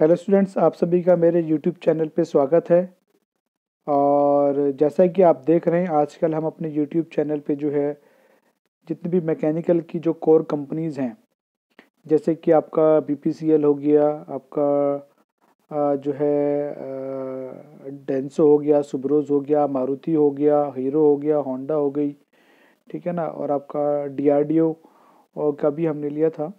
hello students आप सभी का मेरे यूट्यूब चैनल पे स्वागत है और जैसा कि आप देख रहे हैं आजकल हम अपने यूट्यूब चैनल पे जो है जितनी भी मैकेनिकल की जो कोर कंपनीज़ हैं जैसे कि आपका बीपीसीएल हो गया आपका जो है डेंसो हो गया सुब्रोज हो गया मारुति हो गया हीरो हो गया होंडा हो गई ठीक है ना और आपका डी और का भी हमने लिया था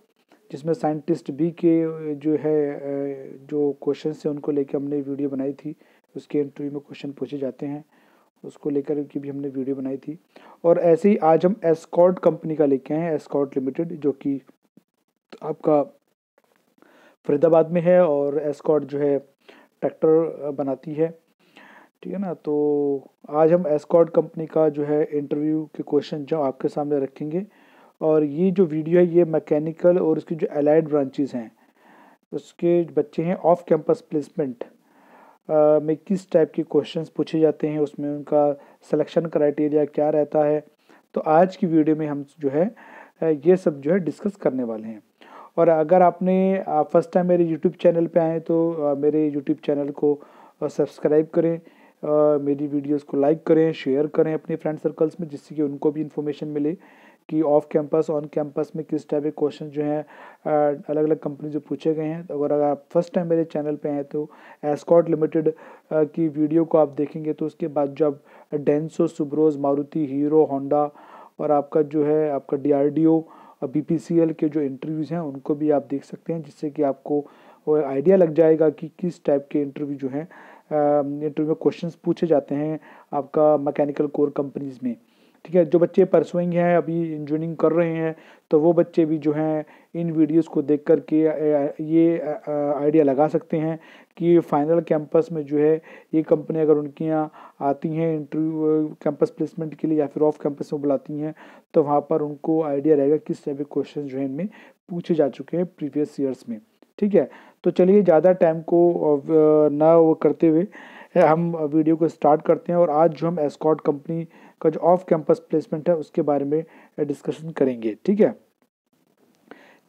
जिसमें साइंटिस्ट बी के जो है जो क्वेश्चन हैं उनको लेकर हमने वीडियो बनाई थी उसके इंटरव्यू में क्वेश्चन पूछे जाते हैं उसको लेकर की भी हमने वीडियो बनाई थी और ऐसे ही आज हम एस्कॉट कंपनी का लेके आए हैं एस्कॉट लिमिटेड जो कि आपका फरीदाबाद में है और एस्कॉट जो है ट्रैक्टर बनाती है ठीक है ना तो आज हम एस्कॉट कंपनी का जो है इंटरव्यू के क्वेश्चन जो आपके सामने रखेंगे और ये जो वीडियो है ये मैकेनिकल और उसकी जो एलाइड ब्रांचेज हैं उसके बच्चे हैं ऑफ कैंपस प्लेसमेंट में किस टाइप के क्वेश्चन पूछे जाते हैं उसमें उनका सिलेक्शन क्राइटेरिया क्या रहता है तो आज की वीडियो में हम जो है ये सब जो है डिस्कस करने वाले हैं और अगर आपने फर्स्ट टाइम मेरे यूट्यूब चैनल पे आए तो मेरे यूट्यूब चैनल को सब्सक्राइब करें मेरी वीडियोस को लाइक करें शेयर करें अपने फ्रेंड सर्कल्स में जिससे कि उनको भी इन्फॉर्मेशन मिले कि ऑफ कैंपस ऑन कैंपस में किस टाइप के क्वेश्चन जो हैं अलग अलग कंपनी जो पूछे गए हैं तो अगर अगर आप फर्स्ट टाइम मेरे चैनल पे हैं तो एस्कॉट लिमिटेड की वीडियो को आप देखेंगे तो उसके बाद जब डेंसो सुब्रोज मारुति हीरो होंडा और आपका जो है आपका डी और बी के जो इंटरव्यूज़ हैं उनको भी आप देख सकते हैं जिससे कि आपको आइडिया लग जाएगा कि किस टाइप के इंटरव्यू जो हैं इंटरव्यू में क्वेश्चंस पूछे जाते हैं आपका मैकेनिकल कोर कंपनीज़ में ठीक है जो बच्चे परसुइंग हैं अभी इंजीनियरिंग कर रहे हैं तो वो बच्चे भी जो हैं इन वीडियोस को देख कर के ये आइडिया लगा सकते हैं कि फाइनल कैंपस में जो है ये कंपनी अगर उनके यहाँ आती हैं इंटरव्यू कैंपस प्लेसमेंट के लिए या फिर ऑफ कैंपस में बुलाती हैं तो वहाँ पर उनको आइडिया रहेगा किस टाइप के क्वेश्चन जो है इनमें पूछे जा चुके हैं प्रीवियस ईयर्स में ठीक है तो चलिए ज़्यादा टाइम को ना वो करते हुए हम वीडियो को स्टार्ट करते हैं और आज जो हम एस्कॉट कंपनी का जो ऑफ कैंपस प्लेसमेंट है उसके बारे में डिस्कशन करेंगे ठीक है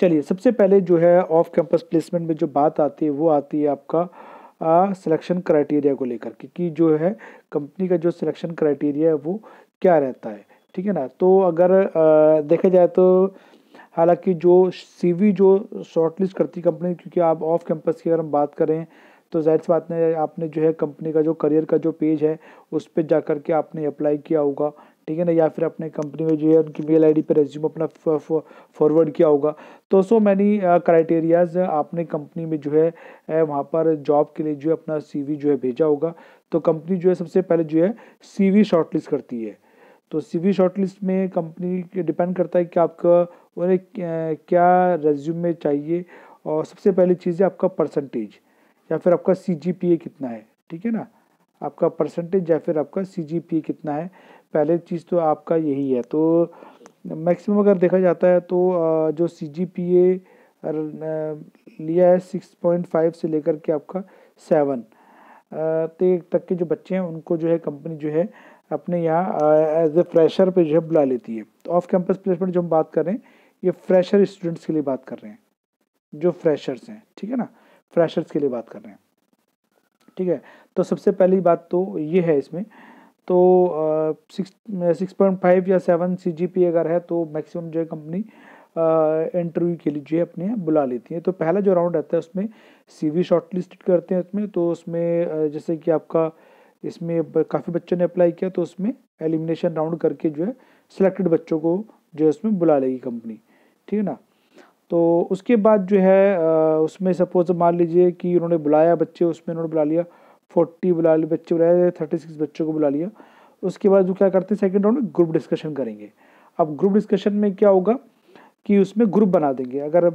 चलिए सबसे पहले जो है ऑफ कैंपस प्लेसमेंट में जो बात आती है वो आती है आपका सिलेक्शन क्राइटेरिया को लेकर क्योंकि जो है कंपनी का जो सिलेक्शन क्राइटेरिया है वो क्या रहता है ठीक है ना तो अगर देखा जाए तो हालांकि जो सीवी जो शॉर्टलिस्ट करती कंपनी क्योंकि आप ऑफ कैंपस की अगर हम बात करें तो जाहिर सी बात नहीं आपने जो है कंपनी का जो करियर का जो पेज है उस पर जा कर के आपने अप्लाई किया होगा ठीक है ना या फिर अपने कंपनी में जो है उनकी मेल आईडी पर रेज्यूम अपना फॉरवर्ड किया होगा तो सो मैनी क्राइटेरियाज आपने कंपनी में जो है uh, वहाँ पर जॉब के लिए जो है अपना वी जो है भेजा होगा तो कंपनी जो है सबसे पहले जो है शॉर्ट लिस्ट करती है तो शॉर्ट लिस्ट में कंपनी डिपेंड करता है कि आपका उन्हें uh, क्या रेज्यूम में चाहिए और सबसे पहली चीज़ है आपका परसेंटेज या फिर आपका सी कितना है ठीक है ना आपका परसेंटेज या फिर आपका सी कितना है पहले चीज़ तो आपका यही है तो मैक्सिमम अगर देखा जाता है तो जो सी लिया है सिक्स पॉइंट फाइव से लेकर के आपका सेवन तक के जो बच्चे हैं उनको जो है कंपनी जो है अपने यहाँ एज ए फ्रेशर पे जो है बुला लेती है तो ऑफ कैंपस प्लेसमेंट जो हम बात कर रहे हैं ये फ्रेशर स्टूडेंट्स के लिए बात कर रहे हैं जो फ्रेशर्स हैं ठीक है ना फ्रेशर्स के लिए बात कर रहे हैं ठीक है तो सबसे पहली बात तो ये है इसमें तो सिक्स सिक्स पॉइंट फाइव या सेवन सी जी पी अगर है तो मैक्सिमम जो है कंपनी इंटरव्यू के लिए जो है अपने बुला लेती है तो पहला जो राउंड रहता है उसमें सी वी शॉर्ट लिस्टेड करते हैं उसमें तो उसमें जैसे कि आपका इसमें काफ़ी बच्चों ने अप्लाई किया तो उसमें एलिमिनेशन राउंड करके जो है सिलेक्टेड बच्चों को जो है उसमें बुला लेगी कंपनी ठीक है ना तो उसके बाद जो है उसमें सपोज मान लीजिए कि उन्होंने बुलाया बच्चे उसमें उन्होंने बुला लिया फोर्टी बुला लिए बच्चे बुलाए थर्टी सिक्स बच्चों को बुला लिया उसके बाद जो क्या करते हैं सेकेंड राउंड में ग्रुप डिस्कशन करेंगे अब ग्रुप डिस्कशन में क्या होगा कि उसमें ग्रुप बना देंगे अगर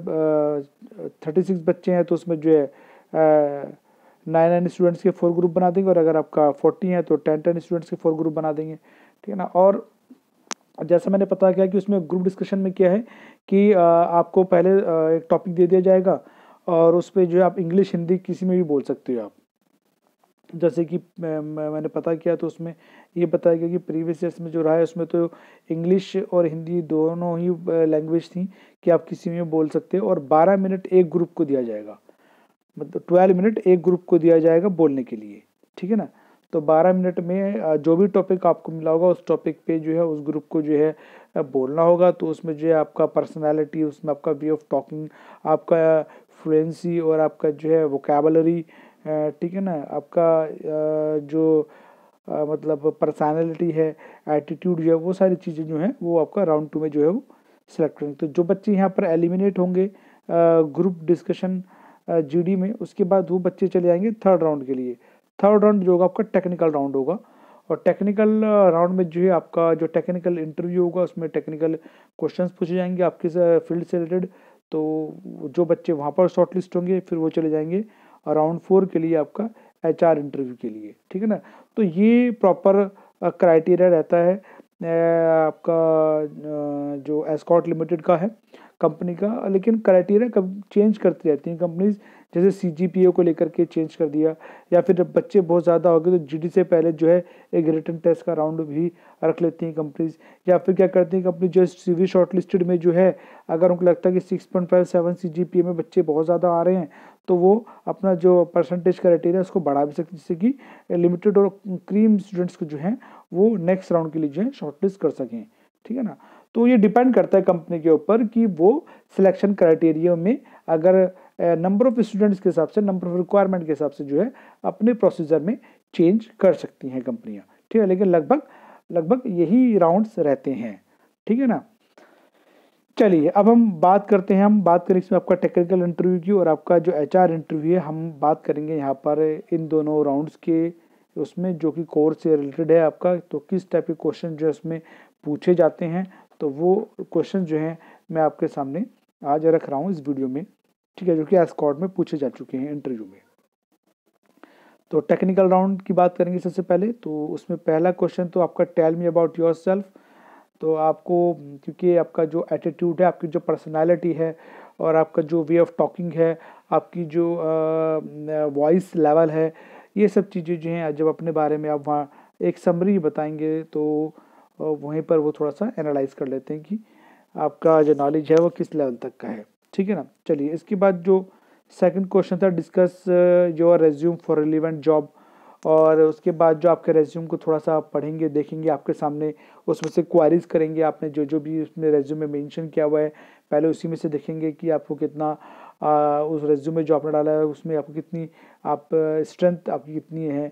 थर्टी सिक्स बच्चे हैं तो उसमें जो है नाइन नाइन स्टूडेंट्स के फोर ग्रुप बना देंगे और अगर आपका फोर्टी है तो टेन टेन स्टूडेंट्स के फोर ग्रुप बना देंगे ठीक है ना और जैसा मैंने पता किया कि उसमें ग्रुप डिस्कशन में क्या है कि आपको पहले एक टॉपिक दे दिया जाएगा और उस पर जो है आप इंग्लिश हिंदी किसी में भी बोल सकते हो आप जैसे कि मैंने पता किया तो उसमें ये बताया गया कि प्रीवियस ईयर्स में जो रहा है उसमें तो इंग्लिश और हिंदी दोनों ही लैंग्वेज थी कि आप किसी में बोल सकते हो और 12 मिनट एक ग्रुप को दिया जाएगा मतलब 12 मिनट एक ग्रुप को दिया जाएगा बोलने के लिए ठीक है ना तो 12 मिनट में जो भी टॉपिक आपको मिला होगा उस टॉपिक पे जो है उस ग्रुप को जो है बोलना होगा तो उसमें जो है आपका पर्सनालिटी उसमें आपका वे ऑफ टॉकिंग आपका फ्लुएंसी और आपका जो है वोकेबलरी ठीक है ना आपका जो मतलब पर्सनालिटी है एटीट्यूड जो है वो सारी चीज़ें जो हैं वो आपका राउंड टू में जो है वो सिलेक्ट करेंगे तो जो बच्चे यहाँ पर एलिमिनेट होंगे ग्रुप डिस्कशन जीडी में उसके बाद वो बच्चे चले जाएंगे थर्ड राउंड के लिए थर्ड राउंड जो होगा आपका टेक्निकल राउंड होगा और टेक्निकल राउंड में जो है आपका जो टेक्निकल इंटरव्यू होगा उसमें टेक्निकल क्वेश्चंस पूछे जाएंगे आपके फील्ड से रिलेटेड तो जो बच्चे वहाँ पर शॉर्ट लिस्ट होंगे फिर वो चले जाएंगे राउंड फोर के लिए आपका एच इंटरव्यू के लिए ठीक है ना तो ये प्रॉपर क्राइटेरिया रहता है आपका जो एस्कॉट लिमिटेड का है कंपनी का लेकिन क्राइटेरिया कब चेंज करती रहती हैं कंपनीज जैसे सी को लेकर के चेंज कर दिया या फिर जब बच्चे बहुत ज़्यादा हो गए तो जी से पहले जो है एक रिटर्न टेस्ट का राउंड भी रख लेती हैं कंपनीज या फिर क्या करती हैं कंपनी जो है सी शॉर्ट लिस्टेड में जो है अगर उनको लगता है कि six point five seven C में बच्चे बहुत ज़्यादा आ रहे हैं तो वो अपना जो परसेंटेज का क्राइटेरिया उसको बढ़ा भी हैं जिससे कि लिमिटेड और क्रीम स्टूडेंट्स को जो है वो नेक्स्ट राउंड के लिए जो है शॉर्टलिस्ट कर सकें ठीक है ना तो ये डिपेंड करता है कंपनी के ऊपर कि वो सिलेक्शन क्राइटेरिया में अगर नंबर ऑफ स्टूडेंट्स के हिसाब से नंबर ऑफ रिक्वायरमेंट के हिसाब से जो है अपने प्रोसीजर में चेंज कर सकती हैं कंपनियां ठीक है लेकिन लगभग लगभग यही राउंड्स रहते हैं ठीक है ना चलिए अब हम बात करते हैं हम बात करें इसमें आपका टेक्निकल इंटरव्यू की और आपका जो एच इंटरव्यू है हम बात करेंगे यहाँ पर इन दोनों राउंड्स के उसमें जो कि कोर्स से रिलेटेड है आपका तो किस टाइप के क्वेश्चन जो है उसमें पूछे जाते हैं तो वो क्वेश्चन जो हैं मैं आपके सामने आज रख रहा हूँ इस वीडियो में ठीक है जो कि एस्कॉट में पूछे जा चुके हैं इंटरव्यू में तो टेक्निकल राउंड की बात करेंगे सबसे पहले तो उसमें पहला क्वेश्चन तो आपका tell me about yourself तो आपको क्योंकि आपका जो एटीट्यूड है आपकी जो पर्सनैलिटी है और आपका जो वे ऑफ टॉकिंग है आपकी जो वॉइस लेवल है ये सब चीज़ें जो हैं जब अपने बारे में आप वहाँ एक समरी बताएंगे तो वहीं पर वो थोड़ा सा एनालाइज कर लेते हैं कि आपका जो नॉलेज है वो किस लेवल तक का है ठीक है ना चलिए इसके बाद जो सेकंड क्वेश्चन था discuss your resume for relevant job और उसके बाद जो आपके रेज्यूम को थोड़ा सा पढ़ेंगे देखेंगे आपके सामने उसमें से क्वारीज करेंगे आपने जो जो भी उसने रेज्यूम में मेंशन किया हुआ है पहले उसी में से देखेंगे कि आपको कितना आ, उस रेज्यूम में जो आपने डाला है उसमें आपको कितनी आप स्ट्रेंथ आपकी कितनी है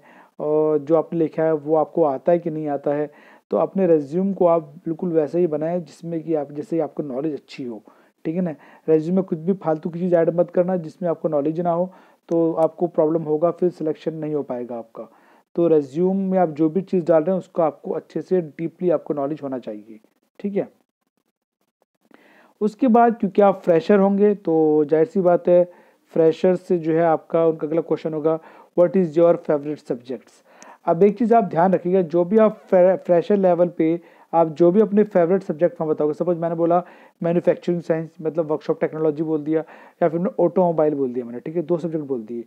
और जो आपने लिखा है वो आपको आता है कि नहीं आता है तो अपने रेज्यूम को आप बिल्कुल वैसे ही बनाएं जिसमें कि आप जैसे आपको नॉलेज अच्छी हो ठीक है ना रेज्यूमे में कुछ भी फालतू की चीज़ ऐड मत करना जिसमें आपको नॉलेज ना हो तो आपको प्रॉब्लम होगा फिर सिलेक्शन नहीं हो पाएगा आपका तो रेज्यूम में आप जो भी चीज़ डाल रहे हैं उसका आपको अच्छे से डीपली आपको नॉलेज होना चाहिए ठीक है उसके बाद क्योंकि आप फ्रेशर होंगे तो जाहिर सी बात है फ्रेशर से जो है आपका उनका अगला क्वेश्चन होगा what is your favourite subjects अब एक चीज़ आप ध्यान रखिएगा जो भी आप फ्रेशर लेवल पे आप जो भी अपने फेवरेट सब्जेक्ट में बताओगे सपोज मैंने बोला मैन्युफैक्चरिंग साइंस मतलब वर्कशॉप टेक्नोलॉजी बोल दिया या फिर ऑटोमोबाइल बोल दिया मैंने ठीक है दो सब्जेक्ट बोल दिए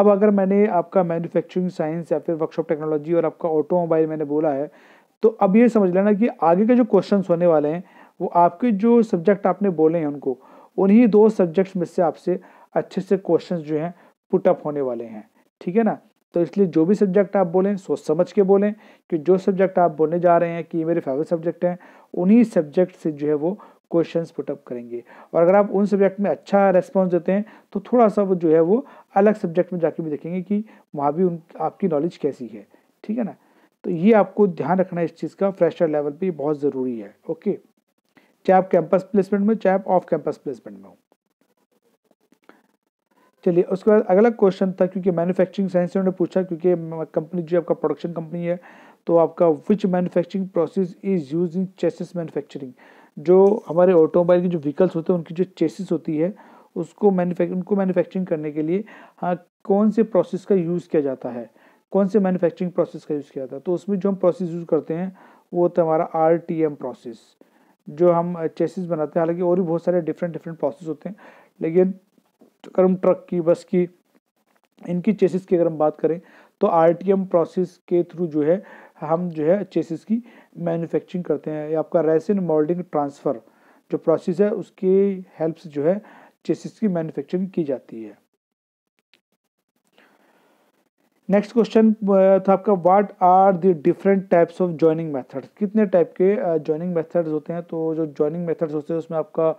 अब अगर मैंने आपका मैन्युफैक्चरिंग साइंस या फिर वर्कशॉप टेक्नोलॉजी और आपका ऑटोमोबाइल मैंने बोला है तो अब ये समझ लेना कि आगे के जो क्वेश्चन होने वाले हैं वो आपके जो सब्जेक्ट आपने बोले हैं उनको उन्हीं दो सब्जेक्ट्स में से आपसे अच्छे से क्वेश्चन जो हैं पुटअप होने वाले हैं ठीक है ना तो इसलिए जो भी सब्जेक्ट आप बोलें सोच समझ के बोलें कि जो सब्जेक्ट आप बोलने जा रहे हैं कि ये मेरे फेवरेट सब्जेक्ट हैं उन्हीं सब्जेक्ट से जो है वो क्वेश्चंस पुटअप करेंगे और अगर आप उन सब्जेक्ट में अच्छा रेस्पॉन्स देते हैं तो थोड़ा सा वो जो है वो अलग सब्जेक्ट में जाके भी देखेंगे कि वहाँ भी उन आपकी नॉलेज कैसी है ठीक है ना तो ये आपको ध्यान रखना इस चीज़ का फ्रेशर लेवल पर बहुत ज़रूरी है ओके चाहे आप कैंपस प्लेसमेंट में चाहे आप ऑफ कैंपस प्लेसमेंट में हो चलिए उसके बाद अगला क्वेश्चन था क्योंकि मैन्युफैक्चरिंग साइंस से उन्होंने पूछा क्योंकि कंपनी जो आपका प्रोडक्शन कंपनी है तो आपका which manufacturing process is use in chassis manufacturing जो हमारे ऑटोमोबाइल के जो व्हीकल्स होते हैं उनकी जो चेसिस होती है उसको मैन्युफैक्चर उनको मैन्युफैक्चरिंग करने के लिए हाँ कौन से प्रोसेस का यूज़ किया जाता है कौन से मैन्युफैक्चरिंग प्रोसेस का यूज़ किया जाता है तो उसमें जो हम प्रोसेस यूज़ करते हैं वो होता है हमारा आर टी एम प्रोसेस जो हम चेसिस बनाते हैं हालांकि और भी बहुत सारे डिफरेंट डिफरेंट प्रोसेस होते हैं लेकिन अगर हम ट्रक की बस की इनकी चेसिस की अगर हम बात करें तो आर प्रोसेस के थ्रू जो है हम जो है चेसिस की मैन्युफैक्चरिंग करते हैं या आपका रेसिन मोल्डिंग ट्रांसफ़र जो प्रोसेस है उसके हेल्प से जो है चेसिस की मैन्युफैक्चरिंग की जाती है नेक्स्ट क्वेश्चन uh, था आपका what are the different types of joining methods कितने टाइप के जॉइनिंग uh, मेथड्स होते हैं तो जो जॉइनिंग मेथड्स होते हैं उसमें आपका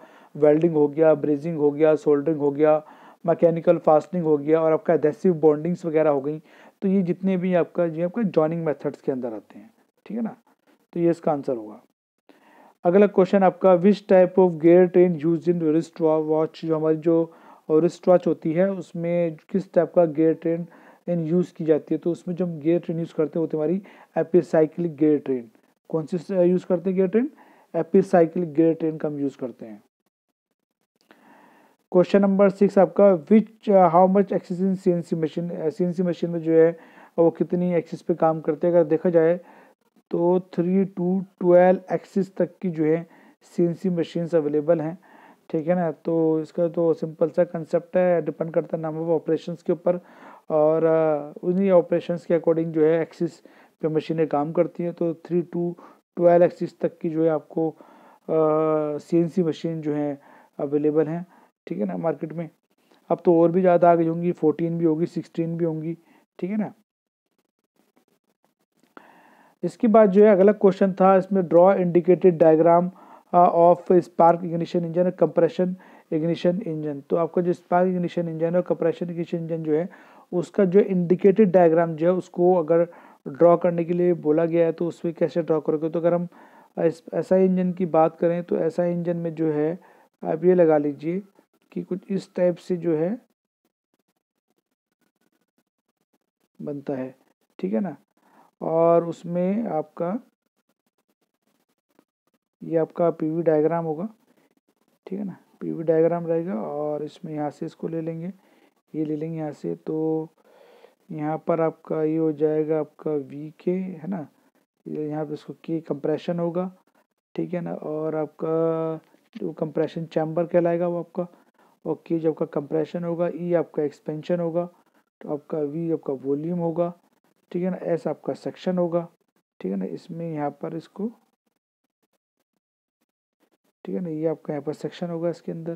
वेल्डिंग हो गया ब्रेजिंग हो गया सोल्डरिंग हो गया मैकेनिकल फास्टनिंग हो गया और आपका एडेसिव बॉन्डिंग्स वगैरह हो गई तो ये जितने भी आपका ये आपका ज्वाइनिंग मेथड्स के अंदर आते हैं ठीक है ना तो ये इसका आंसर होगा अगला क्वेश्चन आपका which type of gear train use in wrist watch जो हमारी जो रिस्ट uh, वॉच होती है उसमें किस टाइप का गेयर ट्रेन एन यूज़ की जाती है तो उसमें जो हम गेयर ट्रेन यूज़ करते हैं वो तुम्हारी एपिसाइक्लिक गेयर ट्रेन कौन सी यूज़ uh, करते हैं gear train epicyclic gear train का हम यूज़ करते हैं क्वेश्चन नंबर सिक्स आपका which how much axes in C N C machine C N C machine में जो है वो कितनी एक्सेस पे काम करते हैं अगर देखा जाए तो थ्री टू ट्वेल्व एक्सेस तक की जो है C N C machines available हैं ठीक है ना तो इसका तो सिंपल सा कंसेप्ट है डिपेंड करता है नंबर ऑफ ऑपरेशंस के ऊपर और उन्हीं ऑपरेशंस के अकॉर्डिंग जो है एक्सिस पे मशीनें काम करती हैं तो थ्री टू ट्वेल्व एक्सिस तक की जो है आपको सी मशीन जो है अवेलेबल हैं ठीक है ना मार्केट में अब तो और भी ज़्यादा आगे होंगी फोर्टीन भी होगी सिक्सटीन भी होंगी ठीक है ना इसके बाद जो है अगला क्वेश्चन था इसमें draw indicated diagram of spark ignition engine और कंप्रेशन इग्निशन इंजन तो आपका जो स्पार्क इग्निशन इंजन और कंप्रेशन इग्निशन इंजन जो है उसका जो इंडिकेटेड डायग्राम जो है उसको अगर ड्रॉ करने के लिए बोला गया है तो उसमें कैसे ड्रॉ करोगे तो अगर हम ऐसा इंजन की बात करें तो ऐसा इंजन में जो है आप ये लगा लीजिए कि कुछ इस टाइप से जो है बनता है ठीक है ना और उसमें आपका ये आपका पीवी डायग्राम होगा ठीक है ना पीवी डायग्राम रहेगा और इसमें यहाँ से इसको ले लेंगे ये ले लेंगे यहाँ से तो यहाँ पर आपका ये हो जाएगा आपका वी के है ना यहाँ पे इसको के कंप्रेशन होगा ठीक है ना और आपका जो कंप्रेशन चैम्बर कहलाएगा वो आपका और के जो e आपका कंप्रेशन होगा ई आपका एक्सपेंशन होगा तो आपका वी आपका वॉल्यूम होगा ठीक है ना एस आपका सेक्शन होगा ठीक है ना इसमें यहाँ पर इसको ठीक है ना ये आपका यहाँ पर सेक्शन होगा इसके अंदर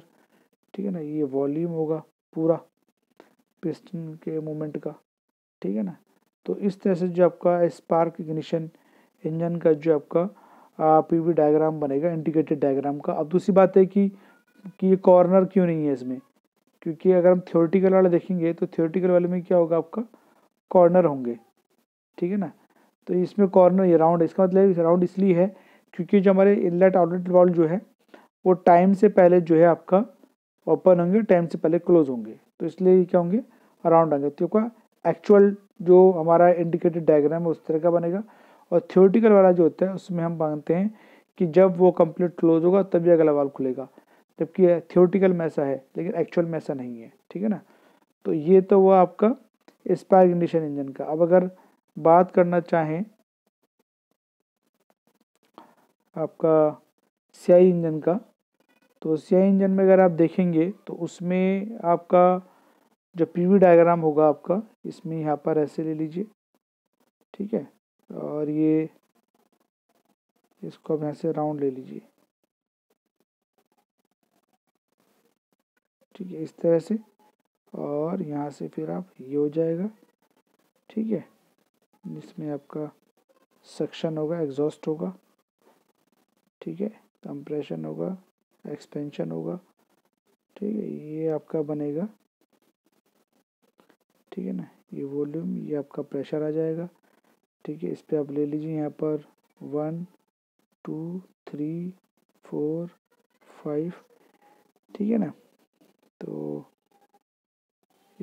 ठीक है ना ये वॉल्यूम होगा पूरा पिस्टन के मोमेंट का ठीक है ना तो इस तरह से जो आपका स्पार्क इग्निशन इंजन का जो आपका वी डायग्राम बनेगा इंटीग्रेटेड डायग्राम का अब दूसरी बात है कि कि ये कॉर्नर क्यों नहीं है इसमें क्योंकि अगर हम थ्योरेटिकल वाला देखेंगे तो थ्योरेटिकल वाले में क्या होगा आपका कॉर्नर होंगे ठीक है ना तो इसमें कॉर्नर ये राउंड इसका मतलब राउंड इसलिए है क्योंकि जो हमारे इनलेट आउटलेट वॉल जो है वो टाइम से पहले जो है आपका ओपन होंगे टाइम से पहले क्लोज होंगे तो इसलिए ये क्या होंगे अराउंड होंगे तो का एक्चुअल जो हमारा इंडिकेटेड डायग्राम है उस तरह का बनेगा और थियोरटिकल वाला जो होता है उसमें हम मांगते हैं कि जब वो कंप्लीट क्लोज होगा तभी अगला वाल खुलेगा जबकि थियोरटिकल में ऐसा है लेकिन एक्चुअल में ऐसा नहीं है ठीक है ना तो ये तो हुआ आपका स्पायर इंडिशन इंजन का अब अगर बात करना चाहें आपका सियाई इंजन का तो सियाई इंजन में अगर आप देखेंगे तो उसमें आपका जो पीवी डायग्राम होगा आपका इसमें यहाँ पर ऐसे ले लीजिए ठीक है और ये इसको आप यहाँ से राउंड ले लीजिए ठीक है इस तरह से और यहाँ से फिर आप ये हो जाएगा ठीक है इसमें आपका सक्शन होगा एग्जॉस्ट होगा ठीक है कंप्रेशन होगा एक्सपेंशन होगा ठीक है ये आपका बनेगा ठीक है ना ये वॉल्यूम ये आपका प्रेशर आ जाएगा ठीक है इस पर आप ले लीजिए यहाँ पर one two three four five ठीक है ना तो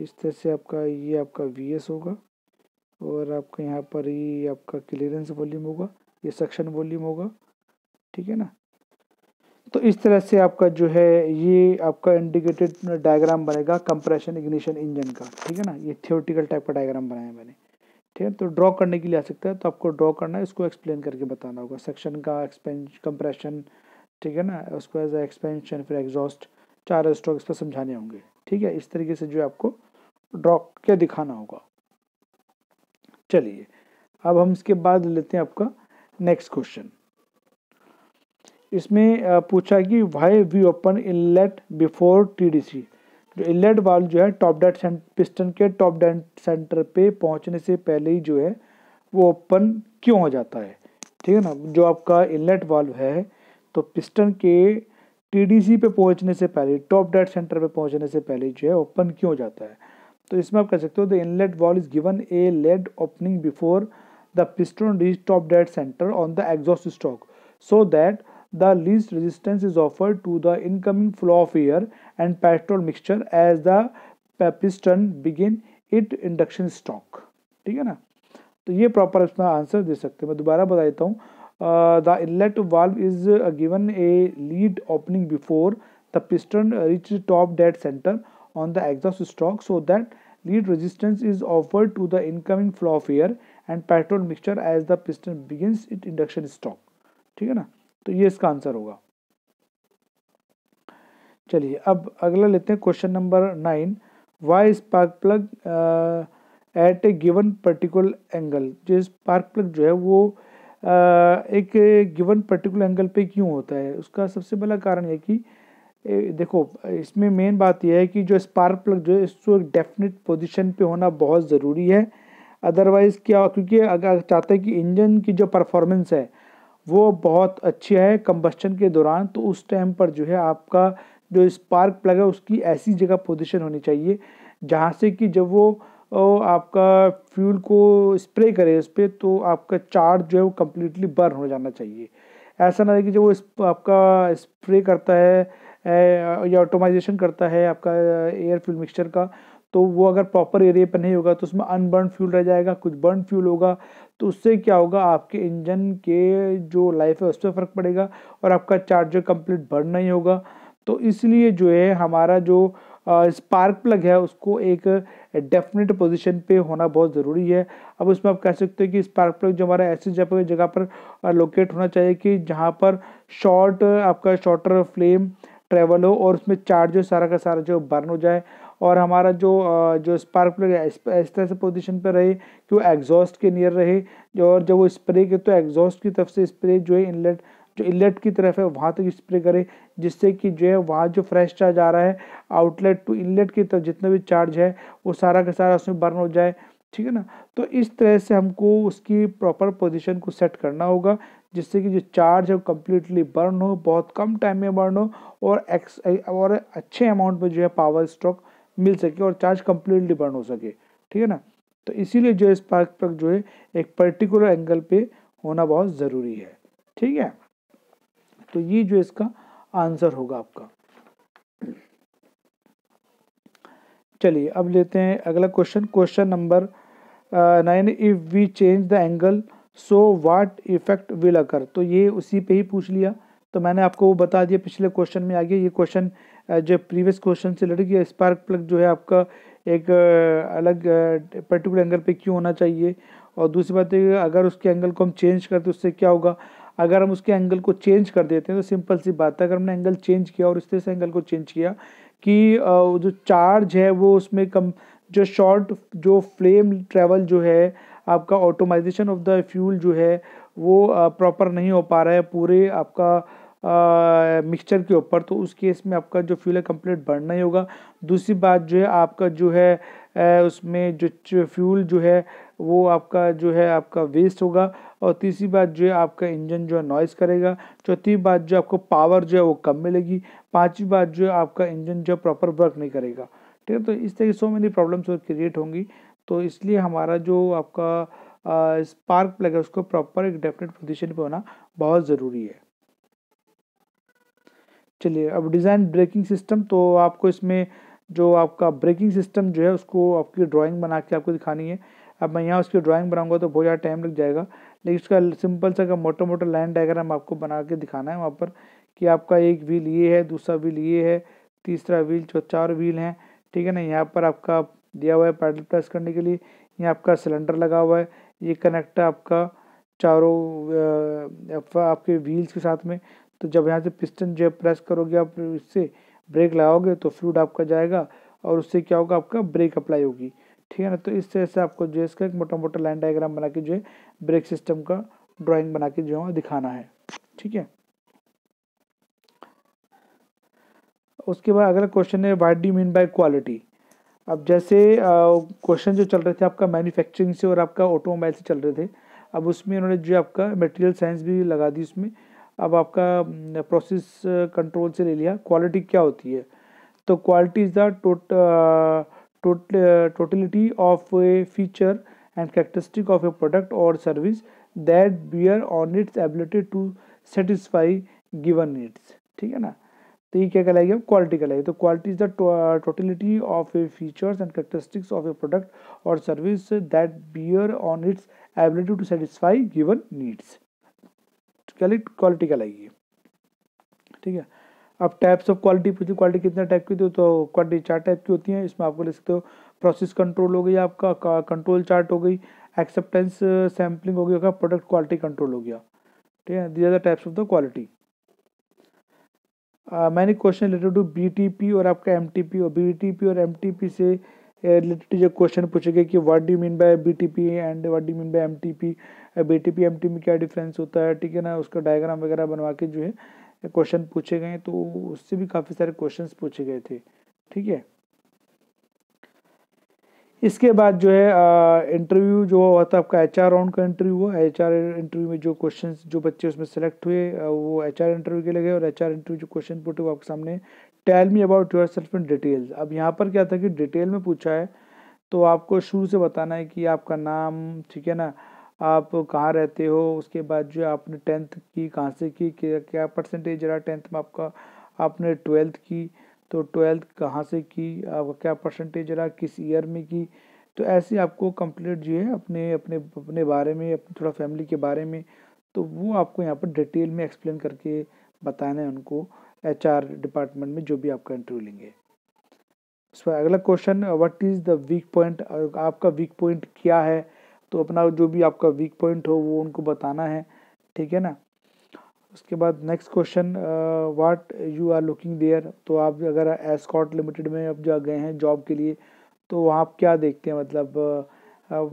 इस तरह से आपका ये आपका वी एस होगा और आपका यहाँ पर ये आपका क्लियरेंस वॉल्यूम होगा ये सक्शन वॉल्यूम होगा ठीक है ना तो इस तरह से आपका जो है ये आपका इंडिकेटेड डायग्राम बनेगा कंप्रेशन इग्निशन इंजन का ठीक है ना ये थियोटिकल टाइप का डायग्राम बनाया मैंने ठीक है तो ड्रॉ करने के लिए आ सकता है तो आपको ड्रॉ करना है इसको एक्सप्लेन करके बताना होगा सेक्शन का एक्सपें कंप्रेशन ठीक है ना उसको एज एक्सपेंशन फिर एग्जॉस्ट चार स्ट्रोक इस पर समझाने होंगे ठीक है इस तरीके से जो है आपको ड्रॉ क्या दिखाना होगा चलिए अब हम इसके बाद लेते हैं आपका नेक्स्ट क्वेश्चन इसमें पूछा कि why we open inlet before TDC जो इनलेट वाल्व जो है टॉप डेड पिस्टन के टॉप डेड सेंटर पे पहुंचने से पहले ही जो है वो ओपन क्यों हो जाता है ठीक है ना जो आपका इनलेट वाल्व है तो पिस्टन के टीडीसी पे पहुंचने से पहले टॉप डेड सेंटर पे पहुंचने से पहले जो है ओपन क्यों हो जाता है तो इसमें आप कह सकते हो the inlet valve is given a lead opening before the piston reach top dead centre on the exhaust stroke so that the least resistance is offered to the incoming flow of air and petrol mixture as the piston begin it induction stroke ठीक है ना तो ये proper अपना answer दे सकते हैं मैं दोबारा बता देता हूँ the inlet valve is given a lead opening before the piston reach top dead centre on the exhaust stroke so that lead resistance is offered to the incoming flow of air and petrol mixture as the piston begins it induction stroke ठीक है ना तो ये इसका answer होगा चलिए अब अगला लेते हैं question number nine why spark plug at a given particular angle जो स्पार्क प्लग जो है वो uh, एक गिवन पर्टिकुलर एंगल पे क्यों होता है उसका सबसे बड़ा कारण है कि देखो इसमें मेन बात यह है कि जो स्पार्क प्लग जो है इसको एक डेफिनेट पोजीशन पे होना बहुत ज़रूरी है अदरवाइज़ क्या क्योंकि अगर चाहते हैं कि इंजन की जो परफॉर्मेंस है वो बहुत अच्छी है कम्बस्चन के दौरान तो उस टाइम पर जो है आपका जो स्पार्क प्लग है उसकी ऐसी जगह पोजीशन होनी चाहिए जहाँ से कि जब वो आपका फ्यूल को स्प्रे करे उस पर तो आपका चार्ज जो है वो कम्प्लीटली बर्न हो जाना चाहिए ऐसा ना रहे कि जब वो आपका स्प्रे करता है या ऑटोमाइजेशन करता है आपका एयर फ्यूल मिक्सचर का तो वो अगर प्रॉपर एरिया पर नहीं होगा तो उसमें अनबर्न फ्यूल रह जाएगा कुछ बर्न फ्यूल होगा तो उससे क्या होगा आपके इंजन के जो लाइफ है उस पर फ़र्क पड़ेगा और आपका चार्जर कंप्लीट बर्न नहीं होगा तो इसलिए जो है हमारा जो स्पार्क प्लग है उसको एक डेफिनेट पोजीशन पे होना बहुत ज़रूरी है अब उसमें आप कह सकते हो कि स्पार्क प्लग जो हमारा ऐसी जगह पर लोकेट होना चाहिए कि जहाँ पर शॉर्ट आपका शॉर्टर फ्लेम ट्रेवल हो और उसमें चार्ज सारा का सारा जो बर्न हो जाए और हमारा जो जो स्पार्क प्लग है इस तरह से पोजीशन पर रहे कि वो एग्जॉस्ट के नियर रहे और जब वो स्प्रे करे तो एग्जॉस्ट की तरफ से स्प्रे जो है इनलेट जो इनलेट की तरफ है वहाँ तक स्प्रे करे जिससे कि जो है वहाँ जो फ्रेश चार्ज आ रहा है आउटलेट टू इनलेट की तरफ जितना भी चार्ज है वो सारा का सारा उसमें बर्न हो जाए ठीक है ना तो इस तरह से हमको उसकी प्रॉपर पोजीशन को सेट करना होगा जिससे कि जो चार्ज है वो कम्प्लीटली बर्न हो बहुत कम टाइम में बर्न हो और एक्स और अच्छे अमाउंट में जो है पावर स्ट्रोक मिल सके और चार्ज कम्प्लीटली बर्न हो सके ठीक है ना तो इसीलिए जो है स्पार्क प्लग जो है एक पर्टिकुलर एंगल पे होना बहुत ज़रूरी है ठीक है तो ये जो इसका आंसर होगा आपका चलिए अब लेते हैं अगला question question number nine if we change the angle so what effect will occur तो ये उसी पे ही पूछ लिया तो मैंने आपको वो बता दिया पिछले क्वेश्चन में आगे ये क्वेश्चन जो प्रीवियस क्वेश्चन से लड़ गया स्पार्क प्लग जो है आपका एक अलग पर्टिकुलर एंगल पे क्यों होना चाहिए और दूसरी बात है अगर उसके एंगल को हम चेंज करते उससे क्या होगा अगर हम उसके एंगल को चेंज कर देते हैं तो सिंपल सी बात है अगर हमने एंगल चेंज किया और इस तरह से एंगल को चेंज किया कि जो चार्ज है वो उसमें कम जो शॉर्ट जो फ्लेम ट्रेवल जो है आपका ऑटोमाइजेशन ऑफ द फ्यूल जो है वो प्रॉपर नहीं हो पा रहा है पूरे आपका मिक्सचर के ऊपर तो उस केस में आपका जो फ्यूल है कंप्लीट बढ़ना ही होगा दूसरी बात जो है आपका जो है उसमें जो फ्यूल जो है वो आपका जो है आपका वेस्ट होगा और तीसरी बात जो है आपका इंजन जो है नॉइस करेगा चौथी बात जो आपको पावर जो है वो कम मिलेगी पांचवी बात जो है आपका इंजन जो है प्रॉपर वर्क नहीं करेगा ठीक है तो इस तरह की सो मेनी प्रॉब्लम्स क्रिएट होंगी तो इसलिए हमारा जो आपका स्पार्क प्लग है उसको प्रॉपर एक डेफिनेट पोजिशन पर होना बहुत ज़रूरी है चलिए अब डिज़ाइन ब्रेकिंग सिस्टम तो आपको इसमें जो आपका ब्रेकिंग सिस्टम जो है उसको आपकी ड्राइंग बना के आपको दिखानी है अब मैं यहाँ उसकी ड्राइंग बनाऊंगा तो बहुत ज़्यादा टाइम लग जाएगा लेकिन इसका सिंपल सा का मोटा मोटा लाइन डायग्राम आपको बना के दिखाना है वहाँ पर कि आपका एक व्हील ये है दूसरा व्हील ये है तीसरा व्हील जो चार व्हील हैं ठीक है ना यहाँ पर आपका दिया हुआ है पैडल प्रेस करने के लिए यहाँ आपका सिलेंडर लगा हुआ है ये कनेक्ट है आपका चारों आपके व्हील्स के साथ में तो जब यहाँ से पिस्टन जो है प्रेस करोगे आप इससे ब्रेक लगाओगे तो फ्लूड आपका जाएगा और उससे क्या होगा आपका ब्रेक अप्लाई होगी ठीक है ना तो इस तरह से आपको जो इसका एक मोटा मोटा लाइन डायग्राम बना के जो है ब्रेक सिस्टम का ड्राइंग बना के जो है दिखाना है ठीक है उसके बाद अगला क्वेश्चन है what do mean by quality अब जैसे क्वेश्चन जो चल रहे थे आपका मैन्युफैक्चरिंग से और आपका ऑटोमोबाइल से चल रहे थे अब उसमें उन्होंने जो आपका मटेरियल साइंस भी लगा दी उसमें अब आपका प्रोसेस कंट्रोल से ले लिया क्वालिटी क्या होती है तो quality is the totality of a feature and characteristic of a product और service that bear on its ability to satisfy given needs ठीक है ना तो ये क्या कहलाएगी अब क्वालिटी कहलाएगी तो quality is the totality of a features and characteristics of a product और service that bear on its ability to satisfy given needs quality लाइए ठीक है अब टाइप्स ऑफ क्वालिटी पूछो क्वालिटी कितने टाइप तो की होती है तो क्वालिटी चार टाइप की होती है इसमें आपको लिख सकते हो प्रोसेस कंट्रोल हो गई आपका कंट्रोल चार्ट हो गई एक्सेप्टेंस सैम्पलिंग uh, हो गई आपका प्रोडक्ट क्वालिटी कंट्रोल हो गया ठीक है these are the types of the quality मैंने क्वेश्चन रिलेटेड टू बी और आपका एम और बी और एम से रिलेटेड जो क्वेश्चन पूछे गए कि what do mean by B and what do mean by M B T P M T में क्या डिफरेंस होता है ठीक है ना उसका डायग्राम वगैरह बनवा के जो है क्वेश्चन पूछे गए तो उससे भी काफ़ी सारे क्वेश्चंस पूछे गए थे ठीक है इसके बाद जो है इंटरव्यू जो हुआ था आपका एच राउंड का इंटरव्यू हुआ एच इंटरव्यू में जो क्वेश्चन जो बच्चे उसमें सेलेक्ट हुए वो एच इंटरव्यू के लिए गए और एच इंटरव्यू जो क्वेश्चन पूछे वो आपके सामने tell me about yourself in details अब यहाँ पर क्या था कि डिटेल में पूछा है तो आपको शुरू से बताना है कि आपका नाम ठीक है ना आप कहाँ रहते हो उसके बाद जो आपने टेंथ की कहाँ से की क्या परसेंटेज रहा टेंथ में आपका आपने ट्वेल्थ की तो ट्वेल्थ कहाँ से की आपका क्या परसेंटेज रहा किस ईयर में की तो ऐसे आपको कंप्लीट जो है अपने अपने अपने बारे में अपने थोड़ा फैमिली के बारे में तो वो आपको यहाँ पर डिटेल में एक्सप्लेन करके बताना है उनको एच डिपार्टमेंट में जो भी आपका इंटरव्यू लेंगे उस अगला question what is the weak point आपका वीक पॉइंट क्या है तो अपना जो भी आपका वीक पॉइंट हो वो उनको बताना है ठीक है ना उसके बाद next question what you are looking there तो आप अगर एस्कॉट लिमिटेड में अब जा गए हैं जॉब के लिए तो वहाँ आप क्या देखते हैं मतलब uh, uh,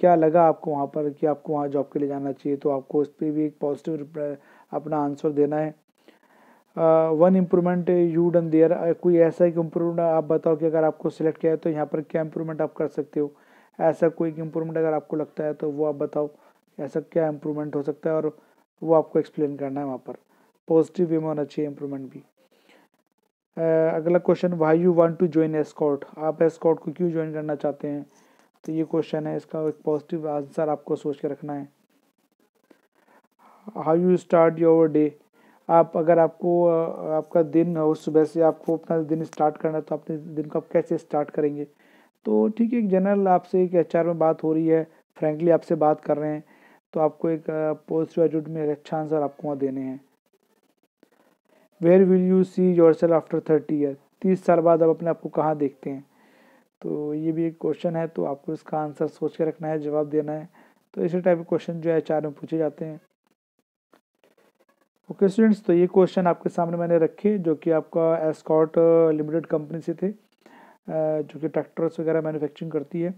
क्या लगा आपको वहाँ पर कि आपको वहाँ जॉब के लिए जाना चाहिए तो आपको उस पर भी एक पॉजिटिव अपना आंसर देना है one improvement you done there कोई ऐसा एक इम्प्रूवमेंट आप बताओ कि अगर आपको सिलेक्ट किया है तो यहाँ पर क्या इम्प्रूवमेंट आप कर सकते हो ऐसा कोई इम्प्रूवमेंट अगर आपको लगता है तो वो आप बताओ ऐसा क्या इम्प्रूवमेंट हो सकता है और वो आपको एक्सप्लेन करना है वहाँ पर पॉजिटिव वे में होना चाहिए इम्प्रूवमेंट भी अगला question why you want to join Escort आप एस्कॉट को क्यों ज्वाइन करना चाहते हैं तो ये क्वेश्चन है इसका एक पॉजिटिव आंसर आपको सोच के रखना है how you start your day आप अगर आपको आपका दिन हो सुबह से आपको अपना दिन स्टार्ट करना है तो अपने दिन को आप कैसे स्टार्ट करेंगे तो ठीक है एक जनरल आपसे एक एच में बात हो रही है फ्रेंकली आपसे बात कर रहे हैं तो आपको एक पॉजिटिव एटीट्यूड में एक अच्छा आंसर आपको वहाँ देने हैं where will you see yourself after thirty year तीस साल बाद आप अपने आप को कहाँ देखते हैं तो ये भी एक क्वेश्चन है तो आपको इसका आंसर सोच के रखना है जवाब देना है तो इसी टाइप के क्वेश्चन जो है चार में पूछे जाते हैं ओके okay, स्टूडेंट्स तो ये क्वेश्चन आपके सामने मैंने रखे जो कि आपका एस्कॉट लिमिटेड कंपनी से थे जो कि ट्रैक्टर्स वगैरह मैन्युफैक्चरिंग करती है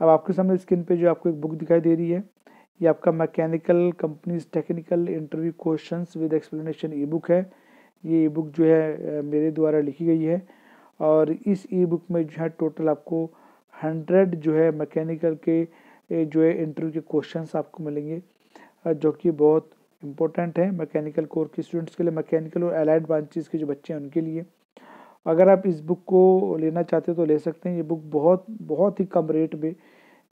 अब आपके सामने स्क्रीन पे जो आपको एक बुक दिखाई दे रही है ये आपका mechanical companies technical interview questions with explanation E book है ये ई बुक जो है मेरे द्वारा लिखी गई है और इस ई बुक में जो है टोटल आपको हंड्रेड जो है मैकेनिकल के जो है इंटरव्यू के क्वेश्चन आपको मिलेंगे जो कि बहुत इंपॉर्टेंट है मैकेनिकल कोर के स्टूडेंट्स के लिए मैकेनिकल और एलाइड ब्रांचेज के जो बच्चे हैं उनके लिए अगर आप इस बुक को लेना चाहते हो तो ले सकते हैं ये बुक बहुत बहुत ही कम रेट में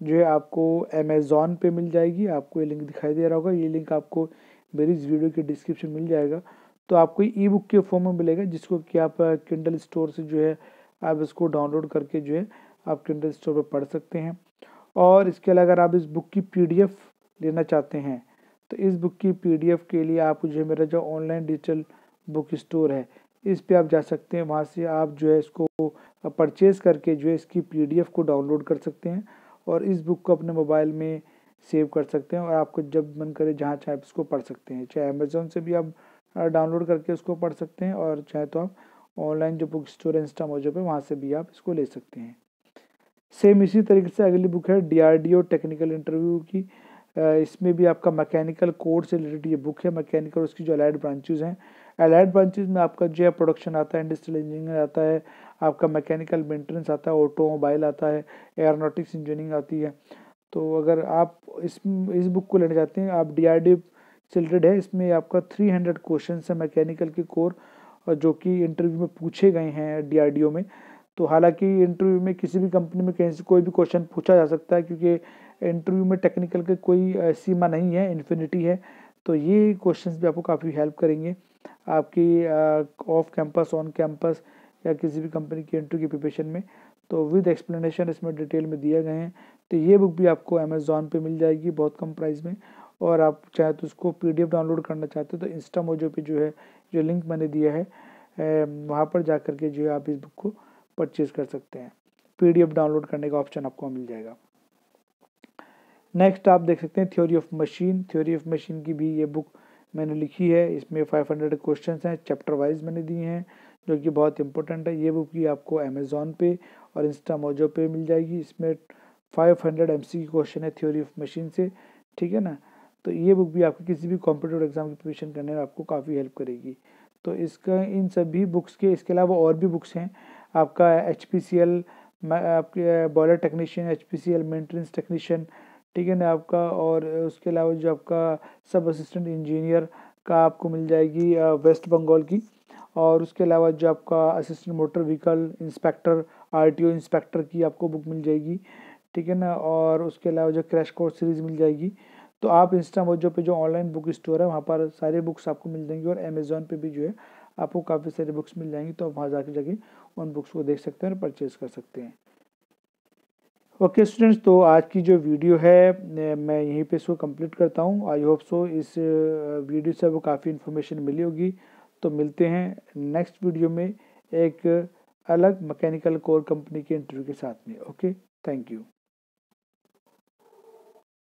जो है आपको अमेज़ोन पे मिल जाएगी आपको ये लिंक दिखाई दे रहा होगा ये लिंक आपको मेरी इस वीडियो के डिस्क्रिप्शन मिल जाएगा तो आपको ई बुक के फॉर्म में मिलेगा जिसको कि आप किंडल स्टोर से जो है आप इसको डाउनलोड करके जो है आप किंडल स्टोर पर पढ़ सकते हैं और इसके अलावा अगर आप इस बुक की पी लेना चाहते हैं तो इस बुक की पी के लिए आप जो है मेरा जो ऑनलाइन डिजिटल बुक स्टोर है इस पे आप जा सकते हैं वहाँ से आप जो है इसको परचेज़ करके जो है इसकी पीडीएफ को डाउनलोड कर सकते हैं और इस बुक को अपने मोबाइल में सेव कर सकते हैं और आपको जब मन करे जहाँ चाहे आप इसको पढ़ सकते हैं चाहे अमेज़ोन से भी आप डाउनलोड करके उसको पढ़ सकते हैं और चाहे तो आप ऑनलाइन जो बुक स्टोर है इंस्टा मौजूद है वहाँ से भी आप इसको ले सकते हैं सेम इसी तरीके से अगली बुक है डीआरडीओ टेक्निकल इंटरव्यू की इसमें भी आपका मैकेनिकल कोर्स से रिलेटेड ये बुक है मैकेनिकल उसकी जो अलाइड ब्रांचेज हैं एलाइड ब्रांचेज में आपका जो है प्रोडक्शन आता है इंडस्ट्रियल इंजीनियर आता है आपका मैकेनिकल मेंटेनेंस आता है ऑटोमोबाइल आता है एयरोनॉटिक्स इंजीनियरिंग आती है तो अगर आप इस इस बुक को लेना चाहते हैं आप डी आर डी सिलेटेड है इसमें आपका थ्री हंड्रेड क्वेश्चन है मैकेनिकल के कोर जो कि इंटरव्यू में पूछे गए हैं डी में तो हालांकि इंटरव्यू में किसी भी कंपनी में कहीं से कोई भी क्वेश्चन पूछा जा सकता है क्योंकि इंटरव्यू में टेक्निकल की कोई सीमा नहीं है इन्फिनिटी है तो ये क्वेश्चंस भी आपको काफ़ी हेल्प करेंगे आपकी ऑफ कैंपस ऑन कैंपस या किसी भी कंपनी की एंट्री की प्रिपरेशन में तो विद एक्सप्लेनेशन इसमें डिटेल में दिया गए हैं तो ये बुक भी आपको अमेज़ोन पे मिल जाएगी बहुत कम प्राइस में और आप चाहे तो उसको पीडीएफ डाउनलोड करना चाहते हो तो इंस्टा मोजो पे जो है जो लिंक मैंने दिया है वहाँ पर जा कर के जो है आप इस बुक को परचेज़ कर सकते हैं पी डाउनलोड करने का ऑप्शन आपको मिल जाएगा नेक्स्ट आप देख सकते हैं theory of machine theory of machine की भी ये बुक मैंने लिखी है इसमें फाइव हंड्रेड क्वेश्चन हैं चैप्टर वाइज मैंने दिए हैं जो कि बहुत इंपॉर्टेंट है ये बुक भी आपको अमेज़ोन पे और इंस्टा मोजो पे मिल जाएगी इसमें five hundred M C question है थ्योरी ऑफ मशीन से ठीक है ना तो ये बुक भी आपको किसी भी कॉम्पिटेटिव एग्जाम की प्रिपरेशन करने में आपको काफ़ी हेल्प करेगी तो इसका इन सभी बुक्स के इसके अलावा और भी बुक्स हैं आपका एच पी सी एल आपके boiler technician H P C L maintenance technician ठीक है ना आपका और उसके अलावा जो आपका सब असिस्टेंट इंजीनियर का आपको मिल जाएगी वेस्ट बंगाल की और उसके अलावा जो आपका assistant motor vehicle inspector RTO inspector की आपको बुक मिल जाएगी ठीक है ना और उसके अलावा जो क्रैश कोर्स सीरीज़ मिल जाएगी तो आप इंस्टा मोजो पे जो ऑनलाइन बुक स्टोर है वहाँ पर सारे बुक्स आपको मिल जाएंगी और अमेज़ोन पे भी जो है आपको काफ़ी सारी बुक्स मिल जाएंगी तो आप वहाँ जाके जाके उन बुक्स को देख सकते हैं और परचेज़ कर सकते हैं ओके okay, स्टूडेंट्स तो आज की जो वीडियो है मैं यहीं पे इसको कंप्लीट करता हूँ आई होप सो इस वीडियो से वो काफ़ी इन्फॉर्मेशन मिली होगी तो मिलते हैं नेक्स्ट वीडियो में एक अलग मैकेनिकल कोर कंपनी के इंटरव्यू के साथ में ओके थैंक यू